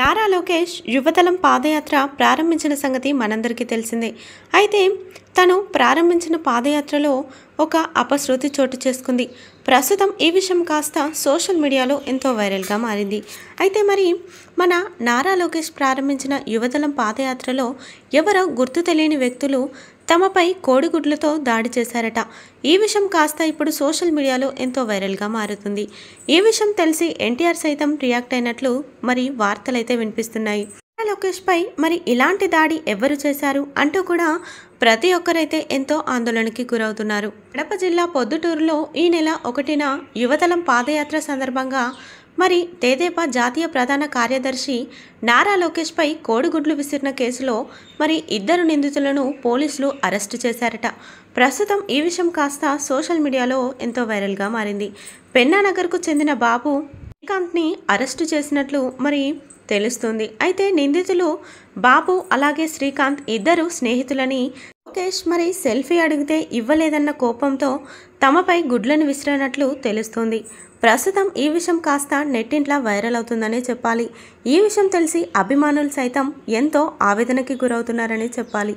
నారా లోకేష్ యువతలం పాదయాత్ర ప్రారంభించిన సంగతి మనందరికీ తెలిసిందే అయితే తను ప్రారంభించిన పాదయాత్రలో ఒక అపశృతి చోటు చేసుకుంది ప్రస్తుతం ఈ విషయం కాస్త సోషల్ మీడియాలో ఎంతో వైరల్గా మారింది అయితే మరి మన నారా లోకేష్ ప్రారంభించిన యువతలం పాదయాత్రలో ఎవరో గుర్తు తెలియని వ్యక్తులు తమపై కోడిగుడ్లతో దాడి చేశారట ఈ విషయం కాస్త ఇప్పుడు సోషల్ మీడియాలో ఎంతో వైరల్గా మారుతుంది ఈ విషయం తెలిసి ఎన్టీఆర్ సైతం రియాక్ట్ అయినట్లు మరి వార్తలైతే వినిపిస్తున్నాయి లోకేష్పై మరి ఇలాంటి దాడి ఎవరు చేశారు అంటూ కూడా ప్రతి ఒక్కరైతే ఎంతో ఆందోళనకి గురవుతున్నారు కడప జిల్లా పొద్దుటూరులో ఈ నెల ఒకటిన యువతలం పాదయాత్ర సందర్భంగా మరి తేదేపా జాతీయ ప్రధాన కార్యదర్శి నారా లోకేష్పై కోడిగుడ్లు విసిరిన కేసులో మరి ఇద్దరు నిందితులను పోలీసులు అరెస్టు చేశారట ప్రస్తుతం ఈ విషయం కాస్త సోషల్ మీడియాలో ఎంతో వైరల్గా మారింది పెన్నానగర్కు చెందిన బాబు శ్రీకాంత్ని అరెస్టు చేసినట్లు మరి తెలుస్తుంది అయితే నిందితులు బాబు అలాగే శ్రీకాంత్ ఇద్దరు స్నేహితులని లోకేష్ మరి సెల్ఫీ అడిగితే ఇవ్వలేదన్న కోపంతో తమపై గుడ్లను విసిరినట్లు తెలుస్తోంది ప్రస్తుతం ఈ విషయం కాస్త నెట్టింట్లా వైరల్ అవుతుందనే చెప్పాలి ఈ విషయం తెలిసి అభిమానులు సైతం ఎంతో ఆవేదనకి గురవుతున్నారని చెప్పాలి